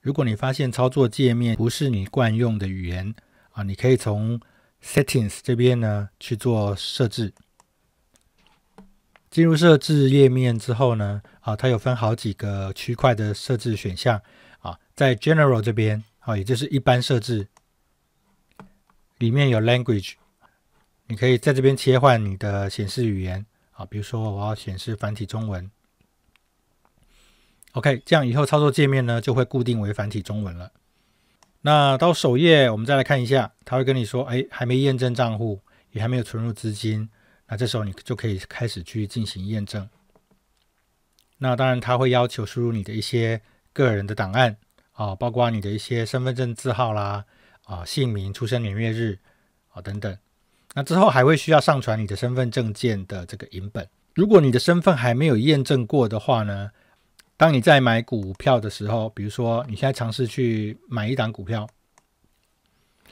如果你发现操作界面不是你惯用的语言啊，你可以从 Settings 这边呢去做设置。进入设置页面之后呢，啊，它有分好几个区块的设置选项啊，在 General 这边，啊，也就是一般设置，里面有 Language，你可以在这边切换你的显示语言啊，比如说我要显示繁体中文。OK，这样以后操作界面呢就会固定为繁体中文了。那到首页，我们再来看一下，他会跟你说：“哎，还没验证账户，也还没有存入资金。”那这时候你就可以开始去进行验证。那当然，他会要求输入你的一些个人的档案啊，包括你的一些身份证字号啦、啊姓名、出生年月日啊等等。那之后还会需要上传你的身份证件的这个影本。如果你的身份还没有验证过的话呢？当你在买股票的时候，比如说你现在尝试去买一档股票，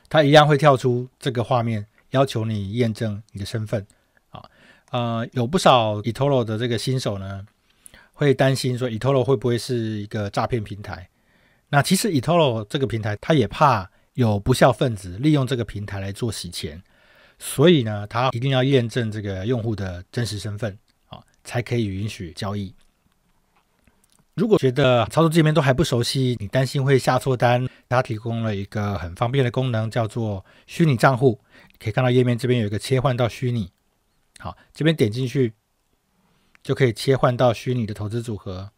它一样会跳出这个画面，要求你验证你的身份。啊，呃，有不少 eToro 的这个新手呢，会担心说 eToro 会不会是一个诈骗平台？那其实 eToro 这个平台，它也怕有不孝分子利用这个平台来做洗钱，所以呢，它一定要验证这个用户的真实身份啊，才可以允许交易。如果觉得操作这边都还不熟悉，你担心会下错单，它提供了一个很方便的功能，叫做虚拟账户。可以看到页面这边有一个切换到虚拟，好，这边点进去就可以切换到虚拟的投资组合。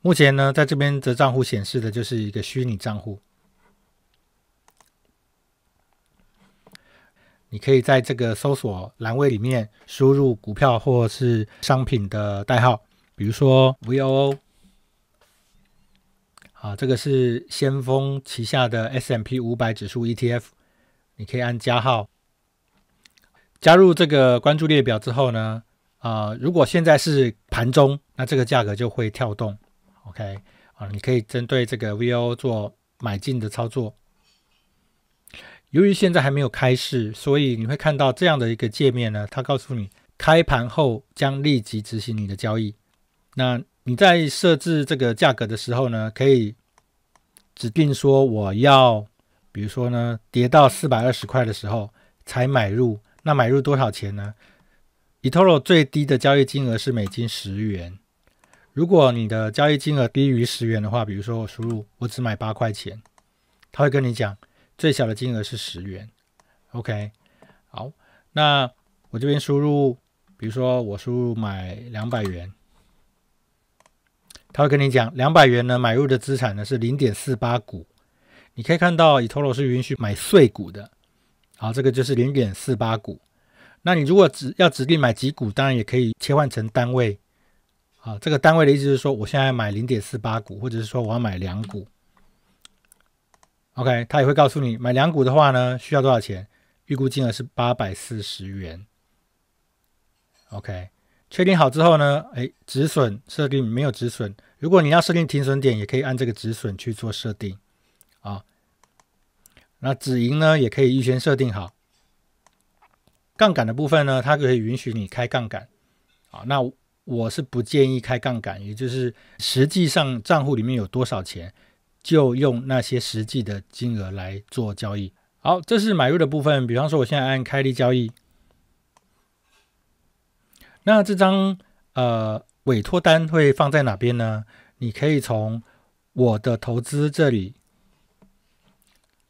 目前呢，在这边的账户显示的就是一个虚拟账户。你可以在这个搜索栏位里面输入股票或是商品的代号。比如说 V O O，啊，这个是先锋旗下的 S M P 五百指数 E T F，你可以按加号加入这个关注列表之后呢，啊，如果现在是盘中，那这个价格就会跳动，OK，啊，你可以针对这个 V O O 做买进的操作。由于现在还没有开市，所以你会看到这样的一个界面呢，它告诉你开盘后将立即执行你的交易。那你在设置这个价格的时候呢，可以指定说我要，比如说呢，跌到四百二十块的时候才买入。那买入多少钱呢 e t o r o 最低的交易金额是美金十元。如果你的交易金额低于十元的话，比如说我输入我只买八块钱，他会跟你讲最小的金额是十元。OK，好，那我这边输入，比如说我输入买两百元。他会跟你讲，两百元呢，买入的资产呢是零点四八股。你可以看到，以太罗是允许买碎股的。好，这个就是零点四八股。那你如果指要指定买几股，当然也可以切换成单位。啊，这个单位的意思是说，我现在买零点四八股，或者是说我要买两股。OK，他也会告诉你，买两股的话呢，需要多少钱？预估金额是八百四十元。OK。确定好之后呢，哎，止损设定没有止损，如果你要设定停损点，也可以按这个止损去做设定啊。那止盈呢，也可以预先设定好。杠杆的部分呢，它可以允许你开杠杆啊。那我是不建议开杠杆，也就是实际上账户里面有多少钱，就用那些实际的金额来做交易。好，这是买入的部分，比方说我现在按开立交易。那这张呃委托单会放在哪边呢？你可以从我的投资这里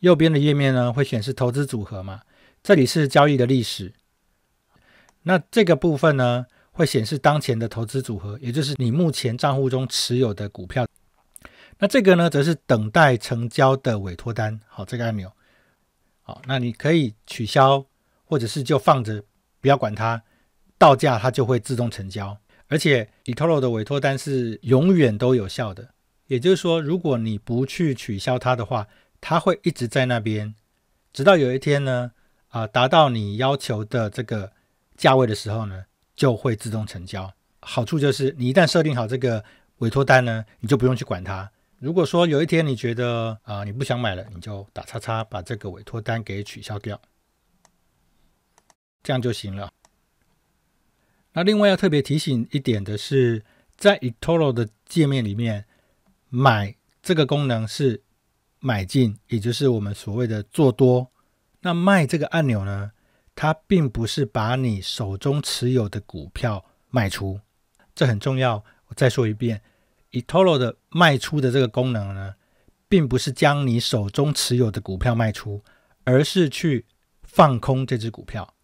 右边的页面呢，会显示投资组合嘛？这里是交易的历史。那这个部分呢，会显示当前的投资组合，也就是你目前账户中持有的股票。那这个呢，则是等待成交的委托单。好，这个按钮。好，那你可以取消，或者是就放着，不要管它。到价它就会自动成交，而且 eToro 的委托单是永远都有效的，也就是说，如果你不去取消它的话，它会一直在那边，直到有一天呢啊达到你要求的这个价位的时候呢，就会自动成交。好处就是你一旦设定好这个委托单呢，你就不用去管它。如果说有一天你觉得啊你不想买了，你就打叉叉把这个委托单给取消掉，这样就行了。那另外要特别提醒一点的是，在 eToro 的界面里面，买这个功能是买进，也就是我们所谓的做多。那卖这个按钮呢，它并不是把你手中持有的股票卖出，这很重要。我再说一遍，eToro 的卖出的这个功能呢，并不是将你手中持有的股票卖出，而是去放空这只股票。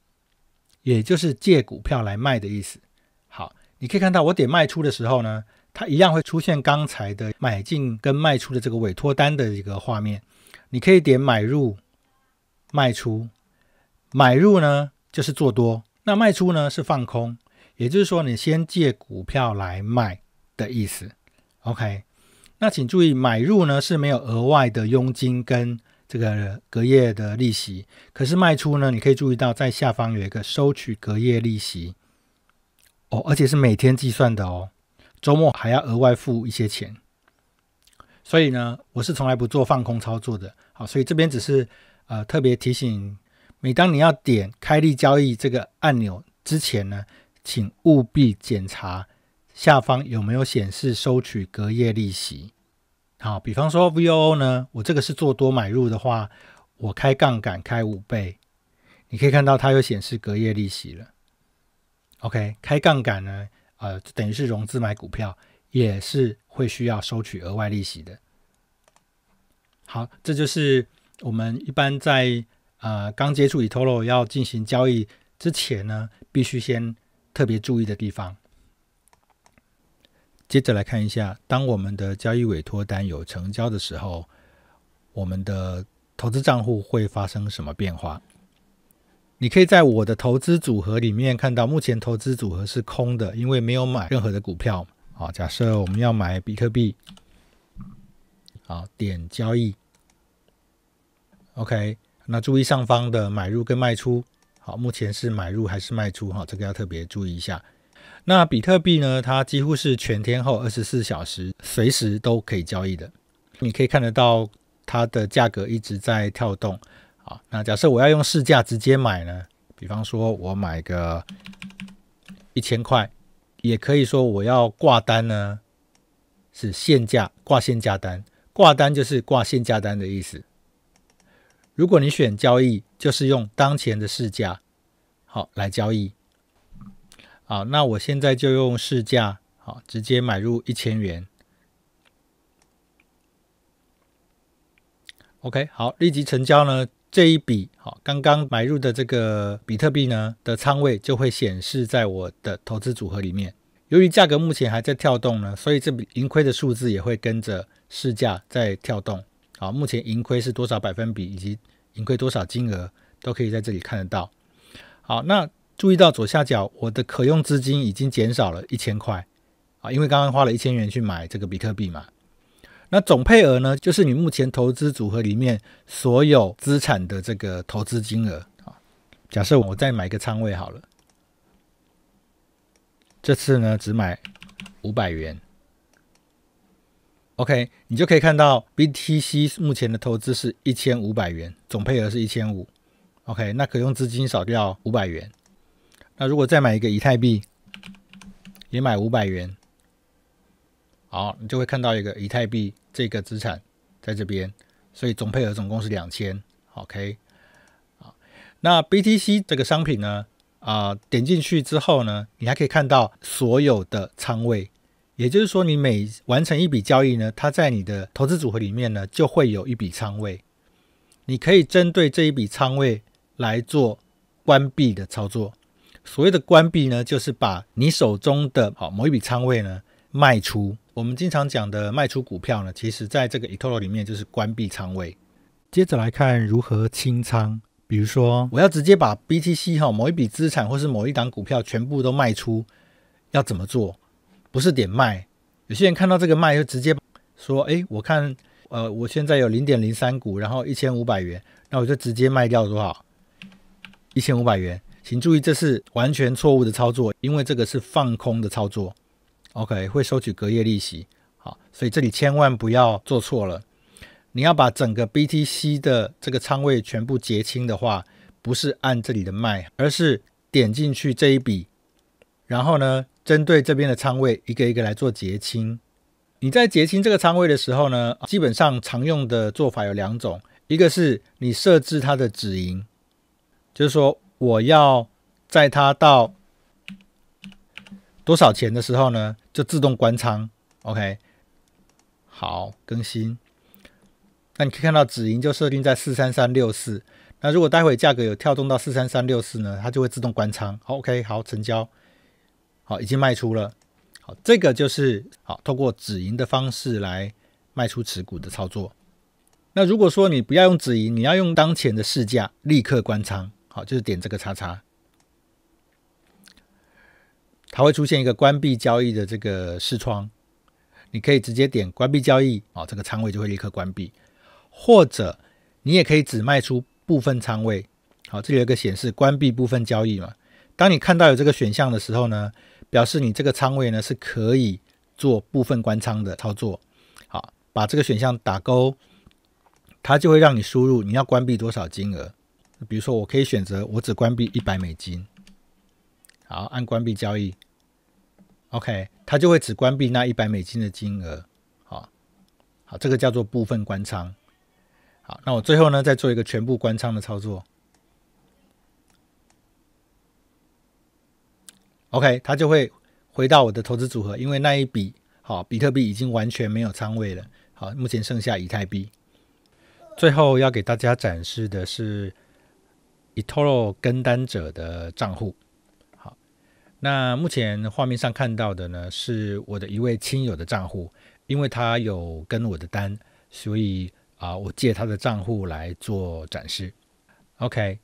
也就是借股票来卖的意思。好，你可以看到我点卖出的时候呢，它一样会出现刚才的买进跟卖出的这个委托单的一个画面。你可以点买入、卖出。买入呢就是做多，那卖出呢是放空。也就是说，你先借股票来卖的意思。OK，那请注意，买入呢是没有额外的佣金跟。这个隔夜的利息，可是卖出呢？你可以注意到在下方有一个收取隔夜利息哦，而且是每天计算的哦，周末还要额外付一些钱。所以呢，我是从来不做放空操作的。好，所以这边只是呃特别提醒，每当你要点开立交易这个按钮之前呢，请务必检查下方有没有显示收取隔夜利息。好，比方说 VOO 呢，我这个是做多买入的话，我开杠杆开五倍，你可以看到它有显示隔夜利息了。OK，开杠杆呢，呃，等于是融资买股票，也是会需要收取额外利息的。好，这就是我们一般在呃刚接触 E Toro 要进行交易之前呢，必须先特别注意的地方。接着来看一下，当我们的交易委托单有成交的时候，我们的投资账户会发生什么变化？你可以在我的投资组合里面看到，目前投资组合是空的，因为没有买任何的股票。啊，假设我们要买比特币，好，点交易，OK，那注意上方的买入跟卖出，好，目前是买入还是卖出？哈，这个要特别注意一下。那比特币呢？它几乎是全天候、二十四小时随时都可以交易的。你可以看得到它的价格一直在跳动啊。那假设我要用市价直接买呢？比方说我买个一千块，也可以说我要挂单呢，是限价挂限价单，挂单就是挂限价单的意思。如果你选交易，就是用当前的市价好来交易。好，那我现在就用市价，好，直接买入一千元。OK，好，立即成交呢，这一笔好，刚刚买入的这个比特币呢的仓位就会显示在我的投资组合里面。由于价格目前还在跳动呢，所以这笔盈亏的数字也会跟着市价在跳动。好，目前盈亏是多少百分比，以及盈亏多少金额，都可以在这里看得到。好，那。注意到左下角，我的可用资金已经减少了一千块啊，因为刚刚花了一千元去买这个比特币嘛。那总配额呢，就是你目前投资组合里面所有资产的这个投资金额啊。假设我再买一个仓位好了，这次呢只买五百元。OK，你就可以看到 BTC 目前的投资是一千五百元，总配额是一千五。OK，那可用资金少掉五百元。那如果再买一个以太币，也买五百元，好，你就会看到一个以太币这个资产在这边，所以总配额总共是两千，OK？那 BTC 这个商品呢，啊，点进去之后呢，你还可以看到所有的仓位，也就是说，你每完成一笔交易呢，它在你的投资组合里面呢，就会有一笔仓位，你可以针对这一笔仓位来做关闭的操作。所谓的关闭呢，就是把你手中的好某一笔仓位呢卖出。我们经常讲的卖出股票呢，其实在这个 eToro 里面就是关闭仓位。接着来看如何清仓。比如说，我要直接把 BTC 哈某一笔资产或是某一档股票全部都卖出，要怎么做？不是点卖。有些人看到这个卖，就直接说：“哎，我看呃我现在有零点零三股，然后一千五百元，那我就直接卖掉多少？一千五百元。”请注意，这是完全错误的操作，因为这个是放空的操作。OK，会收取隔夜利息。好，所以这里千万不要做错了。你要把整个 BTC 的这个仓位全部结清的话，不是按这里的卖，而是点进去这一笔，然后呢，针对这边的仓位一个一个来做结清。你在结清这个仓位的时候呢，基本上常用的做法有两种，一个是你设置它的止盈，就是说。我要在它到多少钱的时候呢，就自动关仓。OK，好，更新。那你可以看到止盈就设定在四三三六四。那如果待会价格有跳动到四三三六四呢，它就会自动关仓。OK，好，成交。好，已经卖出了。好，这个就是好，通过止盈的方式来卖出持股的操作。那如果说你不要用止盈，你要用当前的市价立刻关仓。好，就是点这个叉叉，它会出现一个关闭交易的这个视窗，你可以直接点关闭交易，哦，这个仓位就会立刻关闭，或者你也可以只卖出部分仓位。好，这里有一个显示关闭部分交易嘛？当你看到有这个选项的时候呢，表示你这个仓位呢是可以做部分关仓的操作。好，把这个选项打勾，它就会让你输入你要关闭多少金额。比如说，我可以选择我只关闭一百美金，好，按关闭交易，OK，它就会只关闭那一百美金的金额，好，好，这个叫做部分关仓。好，那我最后呢，再做一个全部关仓的操作，OK，它就会回到我的投资组合，因为那一笔好比特币已经完全没有仓位了，好，目前剩下以太币。最后要给大家展示的是。e t o r o 跟单者的账户，好，那目前画面上看到的呢，是我的一位亲友的账户，因为他有跟我的单，所以啊，我借他的账户来做展示。OK，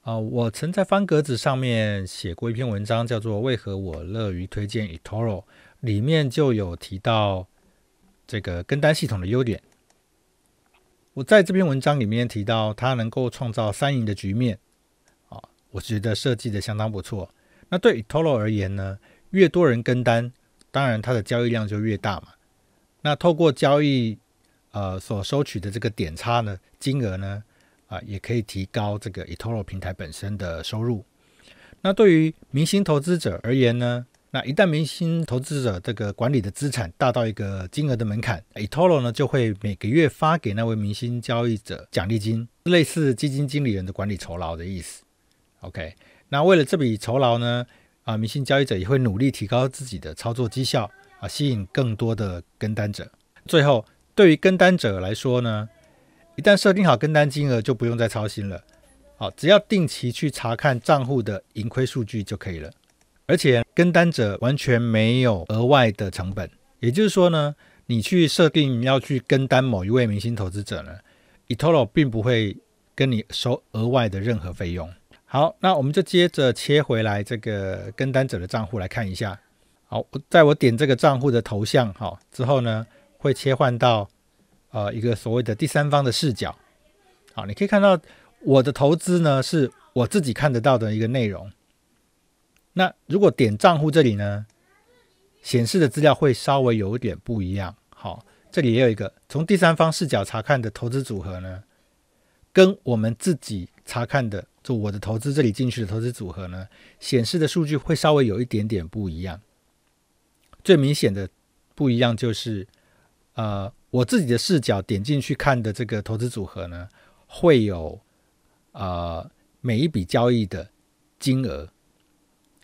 啊，我曾在方格子上面写过一篇文章，叫做《为何我乐于推荐 e t o r o 里面就有提到这个跟单系统的优点。我在这篇文章里面提到，它能够创造三赢的局面。我觉得设计的相当不错。那对 eToro 而言呢，越多人跟单，当然它的交易量就越大嘛。那透过交易，呃，所收取的这个点差呢，金额呢，啊，也可以提高这个 eToro 平台本身的收入。那对于明星投资者而言呢，那一旦明星投资者这个管理的资产大到一个金额的门槛，eToro 呢就会每个月发给那位明星交易者奖励金，类似基金经理人的管理酬劳的意思。OK，那为了这笔酬劳呢？啊，明星交易者也会努力提高自己的操作绩效啊，吸引更多的跟单者。最后，对于跟单者来说呢，一旦设定好跟单金额，就不用再操心了。好，只要定期去查看账户的盈亏数据就可以了。而且，跟单者完全没有额外的成本。也就是说呢，你去设定要去跟单某一位明星投资者呢 e t o r o 并不会跟你收额外的任何费用。好，那我们就接着切回来这个跟单者的账户来看一下。好，在我点这个账户的头像好之后呢，会切换到呃一个所谓的第三方的视角。好，你可以看到我的投资呢是我自己看得到的一个内容。那如果点账户这里呢，显示的资料会稍微有点不一样。好，这里也有一个从第三方视角查看的投资组合呢，跟我们自己。查看的就我的投资，这里进去的投资组合呢，显示的数据会稍微有一点点不一样。最明显的不一样就是，呃，我自己的视角点进去看的这个投资组合呢，会有呃每一笔交易的金额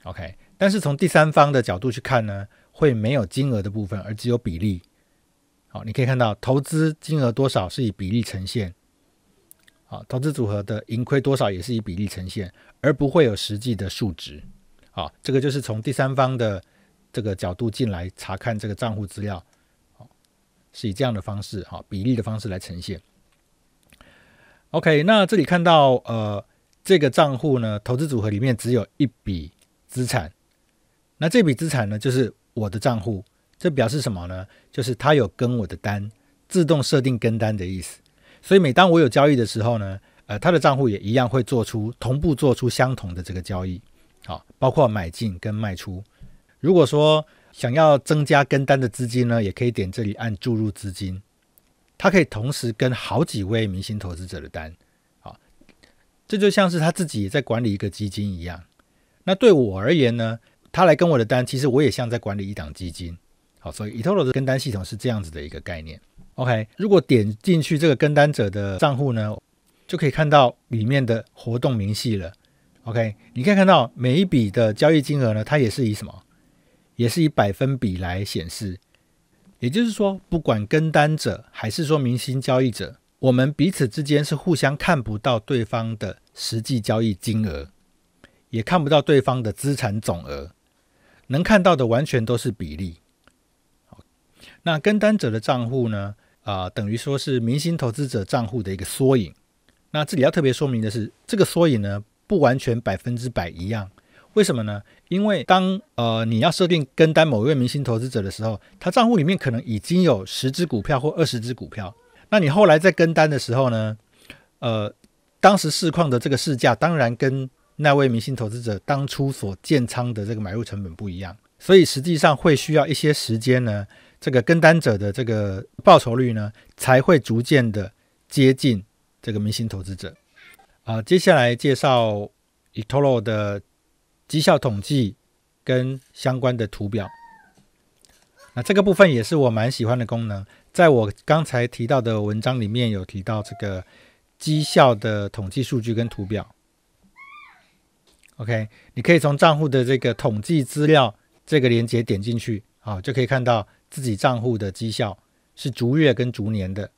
，OK。但是从第三方的角度去看呢，会没有金额的部分，而只有比例。好，你可以看到投资金额多少是以比例呈现。啊，投资组合的盈亏多少也是以比例呈现，而不会有实际的数值。啊，这个就是从第三方的这个角度进来查看这个账户资料，是以这样的方式，哈，比例的方式来呈现。OK，那这里看到，呃，这个账户呢，投资组合里面只有一笔资产，那这笔资产呢，就是我的账户。这表示什么呢？就是它有跟我的单，自动设定跟单的意思。所以每当我有交易的时候呢，呃，他的账户也一样会做出同步做出相同的这个交易，好，包括买进跟卖出。如果说想要增加跟单的资金呢，也可以点这里按注入资金，他可以同时跟好几位明星投资者的单，好，这就像是他自己在管理一个基金一样。那对我而言呢，他来跟我的单，其实我也像在管理一档基金，好，所以 eToro 的跟单系统是这样子的一个概念。OK，如果点进去这个跟单者的账户呢，就可以看到里面的活动明细了。OK，你可以看到每一笔的交易金额呢，它也是以什么？也是以百分比来显示。也就是说，不管跟单者还是说明星交易者，我们彼此之间是互相看不到对方的实际交易金额，也看不到对方的资产总额，能看到的完全都是比例。那跟单者的账户呢？啊，等于说是明星投资者账户的一个缩影。那这里要特别说明的是，这个缩影呢不完全百分之百一样。为什么呢？因为当呃你要设定跟单某一位明星投资者的时候，他账户里面可能已经有十只股票或二十只股票。那你后来在跟单的时候呢，呃，当时市况的这个市价当然跟那位明星投资者当初所建仓的这个买入成本不一样，所以实际上会需要一些时间呢。这个跟单者的这个报酬率呢，才会逐渐的接近这个明星投资者。啊，接下来介绍 Etoro 的绩效统计跟相关的图表。那这个部分也是我蛮喜欢的功能，在我刚才提到的文章里面有提到这个绩效的统计数据跟图表。OK，你可以从账户的这个统计资料这个连接点进去。好，就可以看到自己账户的绩效是逐月跟逐年的。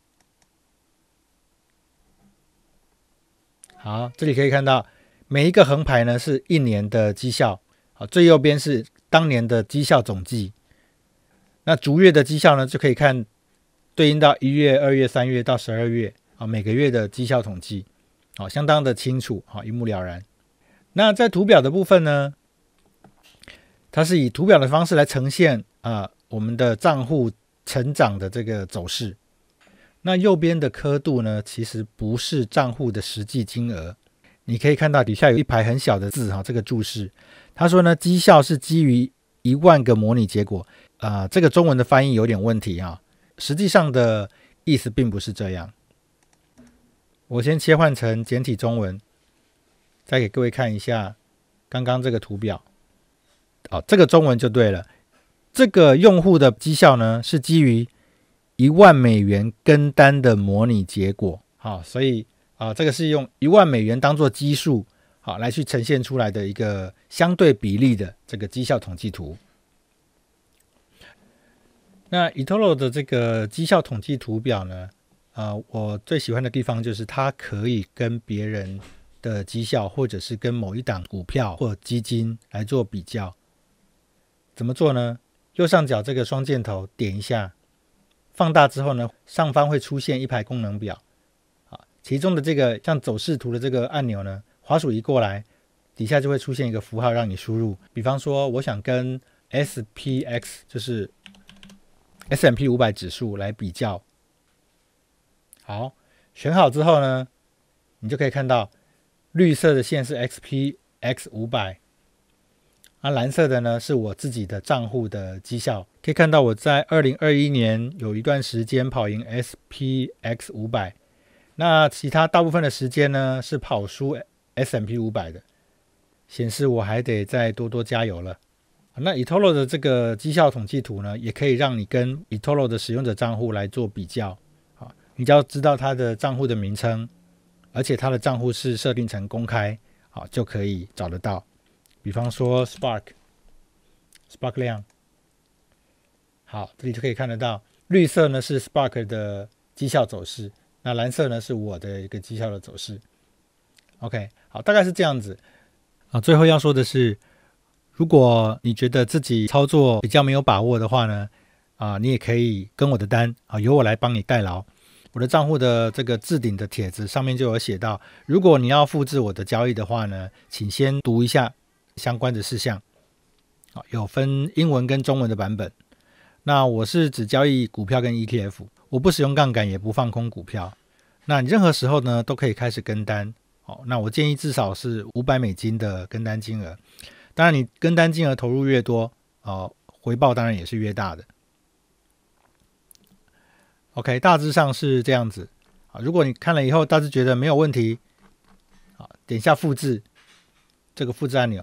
好，这里可以看到每一个横排呢是一年的绩效，好，最右边是当年的绩效总计。那逐月的绩效呢，就可以看对应到一月、二月、三月到十二月，啊，每个月的绩效统计，好，相当的清楚，好，一目了然。那在图表的部分呢，它是以图表的方式来呈现。啊，我们的账户成长的这个走势，那右边的刻度呢，其实不是账户的实际金额。你可以看到底下有一排很小的字哈，这个注释，他说呢，绩效是基于一万个模拟结果啊。这个中文的翻译有点问题啊，实际上的意思并不是这样。我先切换成简体中文，再给各位看一下刚刚这个图表。哦，这个中文就对了。这个用户的绩效呢，是基于一万美元跟单的模拟结果，好，所以啊，这个是用一万美元当做基数，好，来去呈现出来的一个相对比例的这个绩效统计图。那 eToro 的这个绩效统计图表呢，啊，我最喜欢的地方就是它可以跟别人的绩效，或者是跟某一档股票或基金来做比较，怎么做呢？右上角这个双箭头点一下，放大之后呢，上方会出现一排功能表，啊，其中的这个像走势图的这个按钮呢，滑鼠移过来，底下就会出现一个符号让你输入。比方说，我想跟 S P X，就是 S M P 五百指数来比较。好，选好之后呢，你就可以看到绿色的线是 X P X 五百。啊，蓝色的呢是我自己的账户的绩效，可以看到我在二零二一年有一段时间跑赢 S P X 五百，那其他大部分的时间呢是跑输 S M P 五百的，显示我还得再多多加油了。那 eToro 的这个绩效统计图呢，也可以让你跟 eToro 的使用者账户来做比较，啊，你只要知道他的账户的名称，而且他的账户是设定成公开，啊，就可以找得到。比方说 Spark，Spark 量好，这里就可以看得到，绿色呢是 Spark 的绩效走势，那蓝色呢是我的一个绩效的走势。OK，好，大概是这样子啊。最后要说的是，如果你觉得自己操作比较没有把握的话呢，啊，你也可以跟我的单啊，由我来帮你代劳。我的账户的这个置顶的帖子上面就有写到，如果你要复制我的交易的话呢，请先读一下。相关的事项，啊，有分英文跟中文的版本。那我是只交易股票跟 ETF，我不使用杠杆，也不放空股票。那你任何时候呢，都可以开始跟单，哦，那我建议至少是五百美金的跟单金额。当然，你跟单金额投入越多，哦，回报当然也是越大的。OK，大致上是这样子。啊，如果你看了以后大致觉得没有问题，啊，点下复制这个复制按钮。